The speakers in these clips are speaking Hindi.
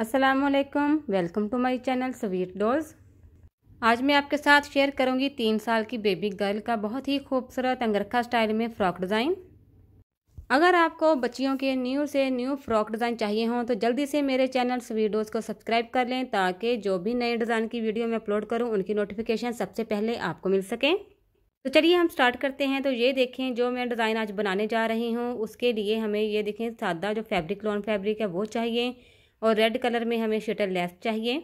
असलकम welcome to my channel sweet dose आज मैं आपके साथ शेयर करूंगी तीन साल की बेबी गर्ल का बहुत ही खूबसूरत अंगरखा स्टाइल में फ़्रॉक डिज़ाइन अगर आपको बच्चियों के न्यू से न्यू फ़्रॉक डिज़ाइन चाहिए हों तो जल्दी से मेरे चैनल स्वीट डोज को सब्सक्राइब कर लें ताकि जो भी नए डिज़ाइन की वीडियो मैं अपलोड करूँ उनकी नोटिफिकेशन सबसे पहले आपको मिल सकें तो चलिए हम स्टार्ट करते हैं तो ये देखें जो मैं डिज़ाइन आज बनाने जा रही हूँ उसके लिए हमें ये देखें सादा जो फैब्रिक लॉन फैब्रिक है वो चाहिए और रेड कलर में हमें शटर लेस चाहिए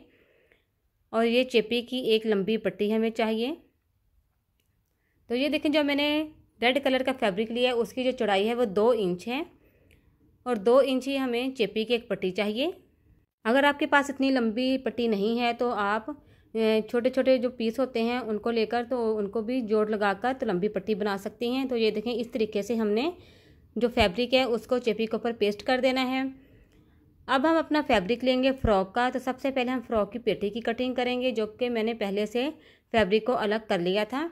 और ये चेपी की एक लंबी पट्टी हमें चाहिए तो ये देखें जो मैंने रेड कलर का फैब्रिक लिया है उसकी जो चौड़ाई है वो दो इंच है और दो इंच ही हमें चेपी की एक पट्टी चाहिए अगर आपके पास इतनी लंबी पट्टी नहीं है तो आप छोटे छोटे जो पीस होते हैं उनको लेकर तो उनको भी जोड़ लगाकर तो लंबी पट्टी बना सकती हैं तो ये देखें इस तरीके से हमने जो फैब्रिक है उसको चेपी के ऊपर पेस्ट कर देना है अब हम अपना फैब्रिक लेंगे फ्रॉक का तो सबसे पहले हम फ्रॉक की पेटी की कटिंग करेंगे जो कि मैंने पहले से फैब्रिक को अलग कर लिया था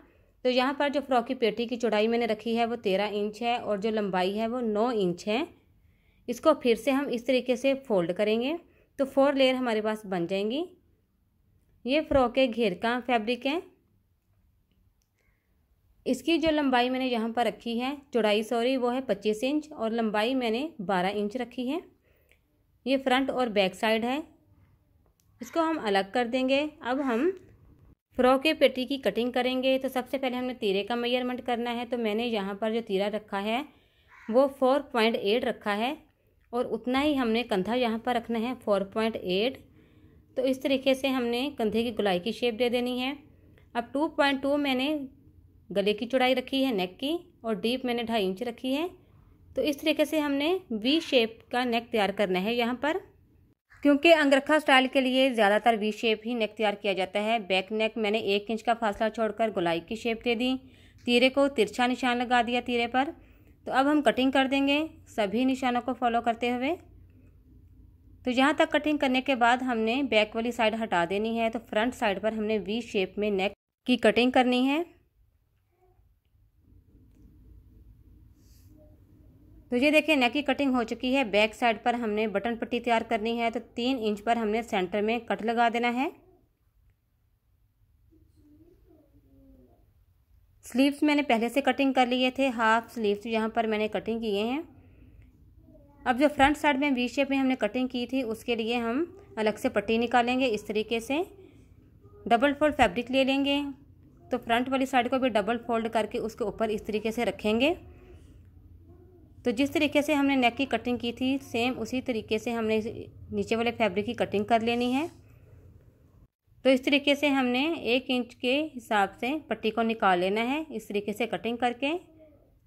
तो यहाँ पर जो फ्रॉक की पेटी की चौड़ाई मैंने रखी है वो तेरह इंच है और जो लंबाई है वो नौ इंच है इसको फिर से हम इस तरीके से फोल्ड करेंगे तो फोर लेयर हमारे पास बन जाएंगी ये फ्रॉक के घेर का फैब्रिक है इसकी जो लंबाई मैंने यहाँ पर रखी है चौड़ाई सॉरी वो है पच्चीस इंच और लंबाई मैंने बारह इंच रखी है ये फ्रंट और बैक साइड है इसको हम अलग कर देंगे अब हम फ्रॉक के पेटी की कटिंग करेंगे तो सबसे पहले हमने तीरे का मेजरमेंट करना है तो मैंने यहाँ पर जो तीरा रखा है वो फोर पॉइंट एट रखा है और उतना ही हमने कंधा यहाँ पर रखना है फोर पॉइंट एट तो इस तरीके से हमने कंधे की गुलाई की शेप दे देनी है अब टू पॉइंट टू मैंने गले की चौड़ाई रखी है नेक की और डीप मैंने ढाई इंच रखी है तो इस तरीके से हमने वी शेप का नेक तैयार करना है यहाँ पर क्योंकि अंगरखा स्टाइल के लिए ज़्यादातर वी शेप ही नेक तैयार किया जाता है बैक नेक मैंने एक इंच का फासला छोड़कर गुलाई की शेप दे दी तीरे को तिरछा निशान लगा दिया तीरे पर तो अब हम कटिंग कर देंगे सभी निशानों को फॉलो करते हुए तो यहाँ तक कटिंग करने के बाद हमने बैक वाली साइड हटा देनी है तो फ्रंट साइड पर हमने वी शेप में नेक की कटिंग करनी है तो ये देखिए नेक की कटिंग हो चुकी है बैक साइड पर हमने बटन पट्टी तैयार करनी है तो तीन इंच पर हमने सेंटर में कट लगा देना है स्लीव्स मैंने पहले से कटिंग कर लिए थे हाफ स्लीव्स यहाँ पर मैंने कटिंग किए हैं अब जो फ्रंट साइड में वी शेप में हमने कटिंग की थी उसके लिए हम अलग से पट्टी निकालेंगे इस तरीके से डबल फोल्ड फैब्रिक ले लेंगे तो फ्रंट वाली साइड को भी डबल फोल्ड करके उसके ऊपर इस तरीके से रखेंगे तो जिस तरीके से हमने नेक की कटिंग की थी सेम उसी तरीके से हमने नीचे वाले फैब्रिक की कटिंग कर लेनी है तो इस तरीके से हमने एक इंच के हिसाब से पट्टी को निकाल लेना है इस तरीके से कटिंग करके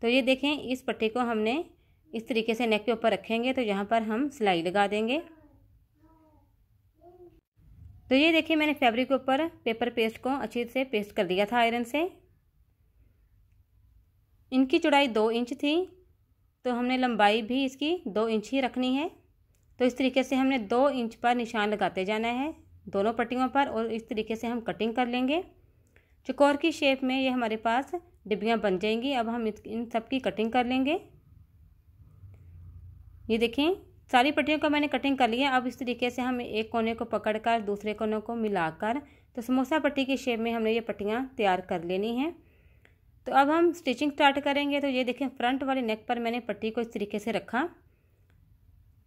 तो ये देखें इस पट्टी को हमने इस तरीके से नेक के ऊपर रखेंगे तो यहाँ पर हम सिलाई लगा देंगे तो ये देखिए मैंने फैब्रिक के ऊपर पेपर पेस्ट को अच्छे से पेस्ट कर दिया था आयरन से इनकी चौड़ाई दो इंच थी तो हमने लंबाई भी इसकी दो इंच ही रखनी है तो इस तरीके से हमने दो इंच पर निशान लगाते जाना है दोनों पट्टियों पर और इस तरीके से हम कटिंग कर लेंगे चकोर की शेप में ये हमारे पास डिब्बियाँ बन जाएंगी अब हम इन सब की कटिंग कर लेंगे ये देखें सारी पट्टियों का मैंने कटिंग कर लिया अब इस तरीके से हम एक कोने को पकड़कर दूसरे कोने को मिलाकर तो समोसा पट्टी की शेप में हमने ये पट्टियाँ तैयार कर लेनी हैं तो अब हम स्टिचिंग स्टार्ट करेंगे तो ये देखें फ्रंट वाली नेक पर मैंने पट्टी को इस तरीके से रखा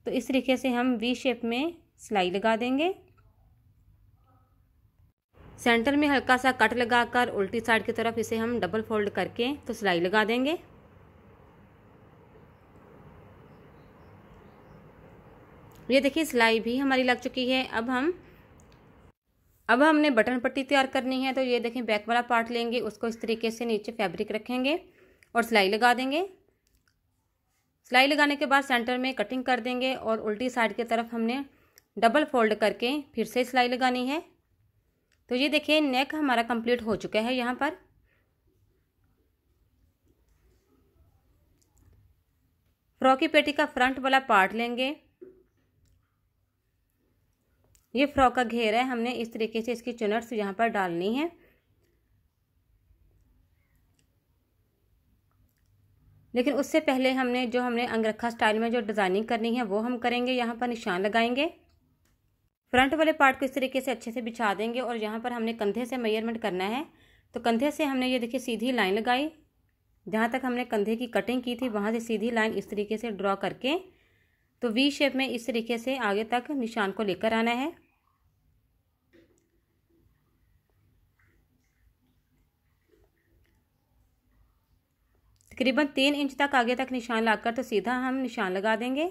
तो इस तरीके से हम वी शेप में सिलाई लगा देंगे सेंटर में हल्का सा कट लगाकर उल्टी साइड की तरफ इसे हम डबल फोल्ड करके तो सिलाई लगा देंगे ये देखिए सिलाई भी हमारी लग चुकी है अब हम अब हमने बटन पट्टी तैयार करनी है तो ये देखें बैक वाला पार्ट लेंगे उसको इस तरीके से नीचे फैब्रिक रखेंगे और सिलाई लगा देंगे सिलाई लगाने के बाद सेंटर में कटिंग कर देंगे और उल्टी साइड की तरफ हमने डबल फोल्ड करके फिर से सिलाई लगानी है तो ये देखिए नेक हमारा कंप्लीट हो चुका है यहाँ पर फ्रॉकी पेटी का फ्रंट वाला पार्ट लेंगे ये फ्रॉक का घेर है हमने इस तरीके से इसकी चुनट्स यहाँ पर डालनी है लेकिन उससे पहले हमने जो हमने अंगरखा स्टाइल में जो डिज़ाइनिंग करनी है वो हम करेंगे यहाँ पर निशान लगाएंगे फ्रंट वाले पार्ट को इस तरीके से अच्छे से बिछा देंगे और यहाँ पर हमने कंधे से मेयरमेंट करना है तो कंधे से हमने ये देखिए सीधी लाइन लगाई जहाँ तक हमने कंधे की कटिंग की थी वहाँ से सीधी लाइन इस तरीके से ड्रॉ करके तो वी शेप में इस तरीके से आगे तक निशान को लेकर आना है तकरीबन तीन इंच तक आगे तक निशान लगाकर तो सीधा हम निशान लगा देंगे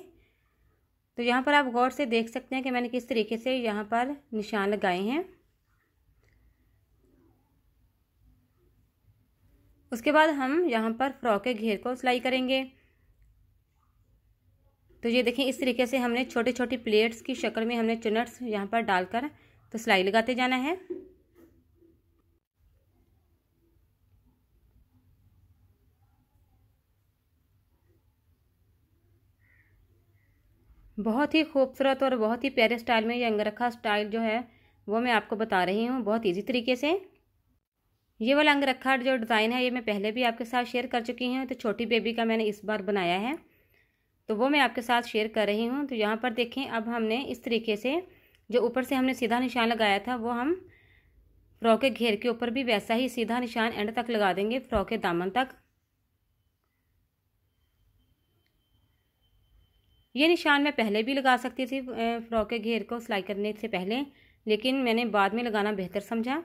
तो यहाँ पर आप गौर से देख सकते हैं कि मैंने किस तरीके से यहाँ पर निशान लगाए हैं उसके बाद हम यहाँ पर फ्रॉक के घेर को सिलाई करेंगे तो ये देखें इस तरीके से हमने छोटी छोटी प्लेट्स की शक्ल में हमने चुनट्स यहाँ पर डालकर तो सिलाई लगाते जाना है बहुत ही खूबसूरत और बहुत ही प्यारे स्टाइल में ये अंगरखा स्टाइल जो है वो मैं आपको बता रही हूँ बहुत ईजी तरीके से ये वाला अंगरखा जो डिज़ाइन है ये मैं पहले भी आपके साथ शेयर कर चुकी हूँ तो छोटी बेबी का मैंने इस बार बनाया है तो वो मैं आपके साथ शेयर कर रही हूँ तो यहाँ पर देखें अब हमने इस तरीके से जो ऊपर से हमने सीधा निशान लगाया था वो हम फ्रॉक के घेर के ऊपर भी वैसा ही सीधा निशान एंड तक लगा देंगे फ्रॉक के दामन तक ये निशान मैं पहले भी लगा सकती थी फ्रॉक के घेर को सिलाई करने से पहले लेकिन मैंने बाद में लगाना बेहतर समझा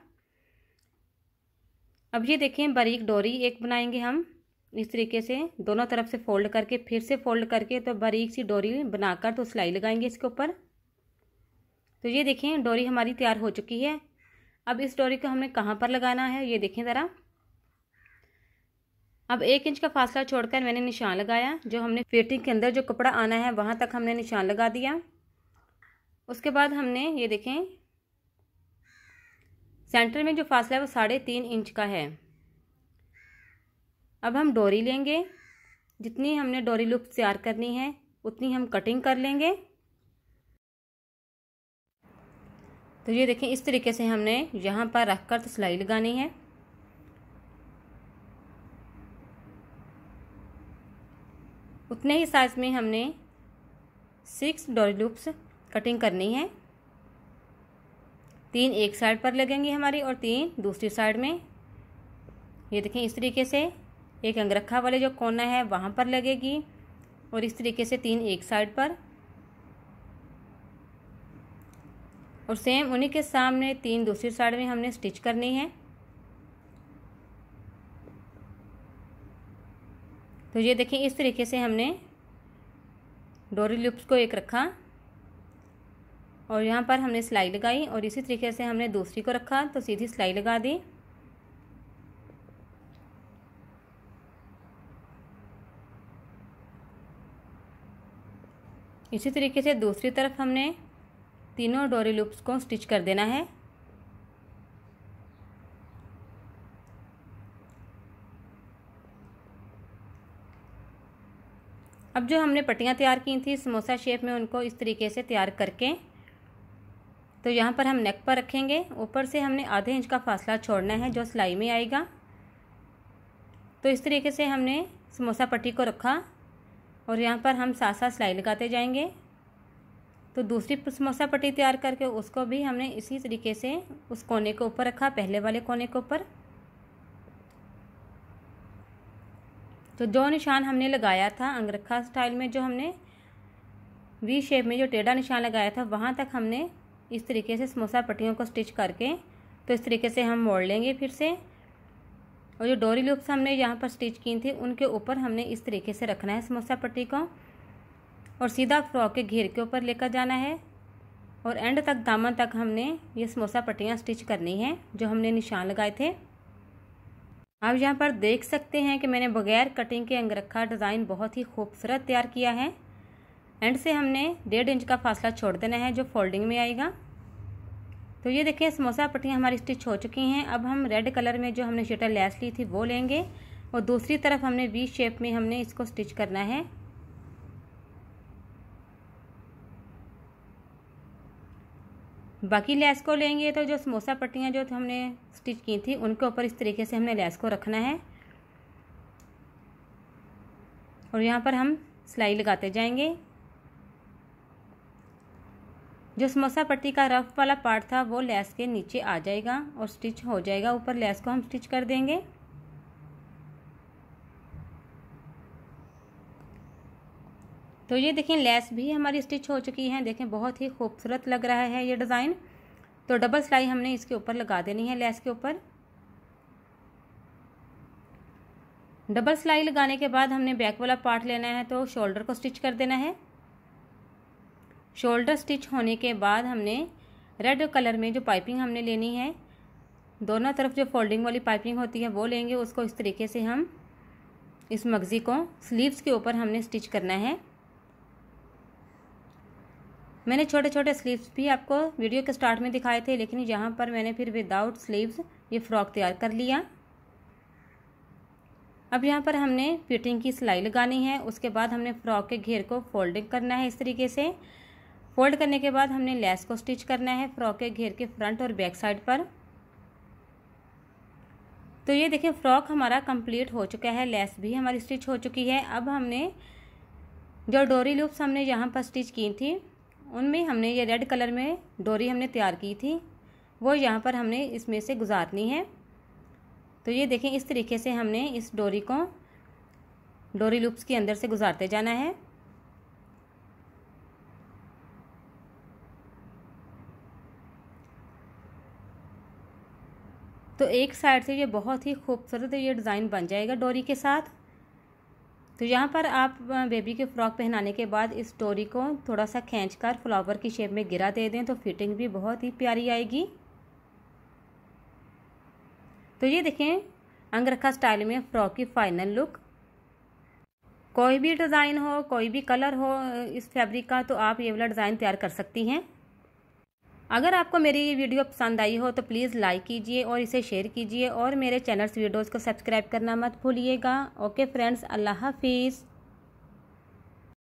अब ये देखें बारीक डोरी एक बनाएंगे हम इस तरीके से दोनों तरफ से फोल्ड करके फिर से फोल्ड करके तो बारीक सी डोरी बनाकर तो सिलाई लगाएंगे इसके ऊपर तो ये देखें डोरी हमारी तैयार हो चुकी है अब इस डोरी को हमने कहाँ पर लगाना है ये देखें ज़रा अब एक इंच का फासला छोड़कर मैंने निशान लगाया जो हमने फिटिंग के अंदर जो कपड़ा आना है वहाँ तक हमने निशान लगा दिया उसके बाद हमने ये देखें सेंटर में जो फासला है वो साढ़े तीन इंच का है अब हम डोरी लेंगे जितनी हमने डोरी लुक तैयार करनी है उतनी हम कटिंग कर लेंगे तो ये देखें इस तरीके से हमने यहाँ पर रख कर तो सिलाई लगानी है उतने ही साइज़ में हमने सिक्स डॉली लूप्स कटिंग करनी है तीन एक साइड पर लगेंगे हमारी और तीन दूसरी साइड में ये देखें इस तरीके से एक अंगरखा वाले जो कोना है वहाँ पर लगेगी और इस तरीके से तीन एक साइड पर और सेम उन्हीं के सामने तीन दूसरी साइड में हमने स्टिच करनी है तो ये देखें इस तरीके से हमने डोरी लूप्स को एक रखा और यहाँ पर हमने सिलाई लगाई और इसी तरीके से हमने दूसरी को रखा तो सीधी सिलाई लगा दी इसी तरीके से दूसरी तरफ हमने तीनों डोरी लूप्स को स्टिच कर देना है अब जो हमने पट्टियाँ तैयार की थी समोसा शेप में उनको इस तरीके से तैयार करके तो यहाँ पर हम नेक पर रखेंगे ऊपर से हमने आधे इंच का फासला छोड़ना है जो सिलाई में आएगा तो इस तरीके से हमने समोसा पट्टी को रखा और यहाँ पर हम साथ साथ सिलाई लगाते जाएंगे तो दूसरी समोसा पट्टी तैयार करके उसको भी हमने इसी तरीके से उस कोने के ऊपर रखा पहले वाले कोने के ऊपर तो जो निशान हमने लगाया था अंगरखा स्टाइल में जो हमने वी शेप में जो टेढ़ा निशान लगाया था वहाँ तक हमने इस तरीके से समोसा पट्टियों को स्टिच करके तो इस तरीके से हम मोड़ लेंगे फिर से और जो डोरी लूप्स हमने यहाँ पर स्टिच की थी उनके ऊपर हमने इस तरीके से रखना है समोसा पट्टी को और सीधा फ्रॉक के घेर के ऊपर लेकर जाना है और एंड तक दामन तक हमने ये समोसा पट्टियाँ स्टिच करनी है जो हमने निशान लगाए थे आप यहाँ पर देख सकते हैं कि मैंने बगैर कटिंग के अंगरखा डिज़ाइन बहुत ही खूबसूरत तैयार किया है एंड से हमने डेढ़ इंच का फासला छोड़ देना है जो फोल्डिंग में आएगा तो ये देखिए समोसा पट्टियाँ हमारी स्टिच हो चुकी हैं अब हम रेड कलर में जो हमने शटर लैस ली थी वो लेंगे और दूसरी तरफ हमने वी शेप में हमने इसको स्टिच करना है बाकी लैस को लेंगे तो जो समोसा पट्टियाँ जो हमने स्टिच की थी उनके ऊपर इस तरीके से हमने लैस को रखना है और यहाँ पर हम सिलाई लगाते जाएंगे जो समोसा पट्टी का रफ वाला पार्ट था वो लैस के नीचे आ जाएगा और स्टिच हो जाएगा ऊपर लैस को हम स्टिच कर देंगे तो ये देखें लेस भी हमारी स्टिच हो चुकी है देखें बहुत ही खूबसूरत लग रहा है ये डिज़ाइन तो डबल सिलाई हमने इसके ऊपर लगा देनी है लेस के ऊपर डबल सिलाई लगाने के बाद हमने बैक वाला पार्ट लेना है तो शोल्डर को स्टिच कर देना है शोल्डर स्टिच होने के बाद हमने रेड कलर में जो पाइपिंग हमने लेनी है दोनों तरफ जो फोल्डिंग वाली पाइपिंग होती है वो लेंगे उसको इस तरीके से हम इस मगज़ी को स्लीव्स के ऊपर हमने स्टिच करना है मैंने छोटे छोटे स्लीव्स भी आपको वीडियो के स्टार्ट में दिखाए थे लेकिन यहाँ पर मैंने फिर विदाउट स्लीव्स ये फ्रॉक तैयार कर लिया अब यहाँ पर हमने फिटिंग की सिलाई लगानी है उसके बाद हमने फ्रॉक के घेर को फोल्डिंग करना है इस तरीके से फोल्ड करने के बाद हमने लेस को स्टिच करना है फ्रॉक के घेर के फ्रंट और बैक साइड पर तो ये देखिए फ्रॉक हमारा कंप्लीट हो चुका है लेस भी हमारी स्टिच हो चुकी है अब हमने जो डोरी लूप्स हमने यहाँ पर स्टिच की थी उनमें हमने ये रेड कलर में डोरी हमने तैयार की थी वो यहाँ पर हमने इसमें से गुजारनी है तो ये देखें इस तरीके से हमने इस डोरी को डोरी लूप्स के अंदर से गुजारते जाना है तो एक साइड से ये बहुत ही खूबसूरत ये डिज़ाइन बन जाएगा डोरी के साथ तो यहाँ पर आप बेबी के फ्रॉक पहनाने के बाद इस टोरी को थोड़ा सा खींच कर फ्लावर की शेप में गिरा दे दें तो फिटिंग भी बहुत ही प्यारी आएगी तो ये देखें अंगरखा स्टाइल में फ्रॉक की फाइनल लुक कोई भी डिज़ाइन हो कोई भी कलर हो इस फैब्रिक का तो आप ये वाला डिज़ाइन तैयार कर सकती हैं अगर आपको मेरी ये वीडियो पसंद आई हो तो प्लीज़ लाइक कीजिए और इसे शेयर कीजिए और मेरे चैनल्स वीडियोज़ को सब्सक्राइब करना मत भूलिएगा ओके फ्रेंड्स अल्लाह हाफिज़